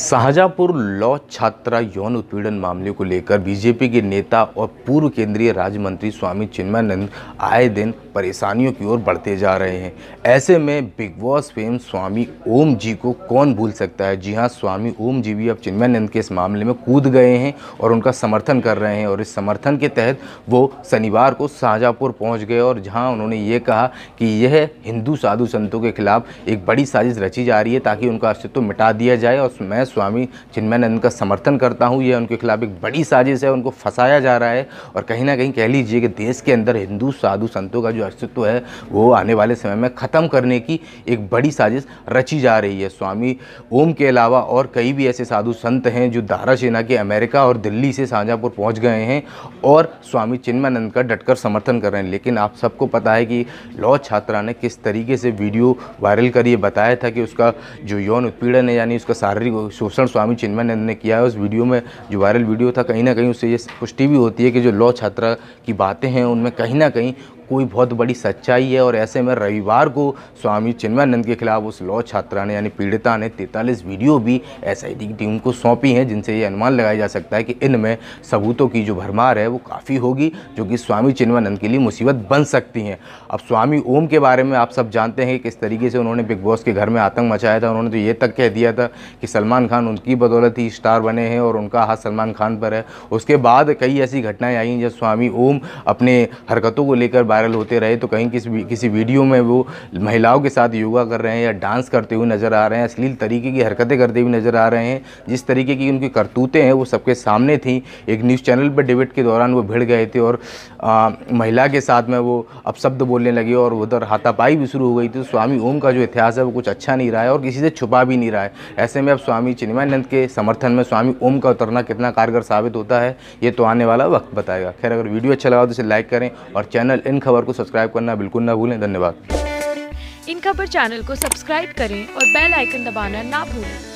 Shahjahanpur law छात्रा यौन उत्पीड़न मामले को लेकर बीजेपी के नेता और पूर्व केंद्रीय राज्य मंत्री स्वामी चिन्मयानंद आए दिन परेशानियों की ओर बढ़ते जा रहे हैं ऐसे में बिग बॉस फेम स्वामी ओम जी को कौन भूल सकता है जी हां स्वामी ओम जी भी अब चिन्मयानंद के इस मामले में कूद गए हैं और उनका समर्थन कर रहे हैं और इस समर्थन के तहत वो शनिवार को शाहजहाँपुर पहुँच गए और जहाँ उन्होंने ये कहा कि यह हिंदू साधु संतों के खिलाफ एक बड़ी साजिश रची जा रही है ताकि उनका अस्तित्व मिटा दिया जाए और मैं स्वामी चिन्मयानंद का समर्थन करता हूँ यह उनके खिलाफ एक बड़ी साजिश है उनको फंसाया जा रहा है और कहीं ना कहीं कह लीजिए कि देश के अंदर हिंदू साधु संतों का जो अस्तित्व है वो आने वाले समय में ख़त्म करने की एक बड़ी साजिश रची जा रही है स्वामी ओम के अलावा और कई भी ऐसे साधु संत हैं जो दारा सेना के अमेरिका और दिल्ली से शाहजहाँपुर पहुँच गए हैं और स्वामी चिन्मयानंद का डटकर समर्थन कर रहे हैं लेकिन आप सबको पता है कि लॉ छात्रा ने किस तरीके से वीडियो वायरल करिए बताया था कि उसका जो यौन उत्पीड़न है यानी उसका शारीरिक शोषण स्वामी चिन्मयानंद ने किया है उस वीडियो में जो वायरल वीडियो था कहीं ना कहीं उससे ये पुष्टि भी होती है कि जो लॉ छात्रा की बातें हैं उनमें कहीं ना कहीं कोई बहुत बड़ी सच्चाई है और ऐसे में रविवार को स्वामी चिन्मयानंद के खिलाफ उस लॉ छात्रा ने यानी पीड़िता ने तैंतालीस वीडियो भी एस की टीम को सौंपी हैं जिनसे ये अनुमान लगाया जा सकता है कि इनमें सबूतों की जो भरमार है वो काफ़ी होगी जो कि स्वामी चिन्मयानंद के लिए मुसीबत बन सकती हैं अब स्वामी ओम के बारे में आप सब जानते हैं किस तरीके से उन्होंने बिग बॉस के घर में आतंक मचाया था उन्होंने तो ये तक कह दिया था कि सलमान खान उनकी बदौलत ही स्टार बने हैं और उनका हाथ सलमान खान पर है उसके बाद कई ऐसी घटनाएं आई जब स्वामी ओम अपने हरकतों को लेकर वायरल होते रहे तो कहीं किसी किसी वीडियो में वो महिलाओं के साथ योगा कर रहे हैं या डांस करते हुए नज़र आ रहे हैं अश्लील तरीके की हरकतें करते हुए नज़र आ रहे हैं जिस तरीके की उनकी करतूतें हैं वो सबके सामने थी एक न्यूज़ चैनल पर डिबेट के दौरान वो भिड़ गए थे और आ, महिला के साथ में वो अपशब्द बोलने लगे और उधर हाथापाई भी शुरू हो गई थी तो स्वामी ओम का जो इतिहास है वो कुछ अच्छा नहीं रहा है और किसी से छुपा भी नहीं रहा है ऐसे में अब स्वामी चिन्मयानंद के समर्थन में स्वामी ओम का उतरना कितना कारगर साबित होता है ये तो आने वाला वक्त बताएगा खैर अगर वीडियो अच्छा लगा तो इसे लाइक करें और चैनल इन खबर को सब्सक्राइब करना बिल्कुल ना भूलें धन्यवाद इन खबर चैनल को सब्सक्राइब करें और बेल आइकन दबाना ना भूलें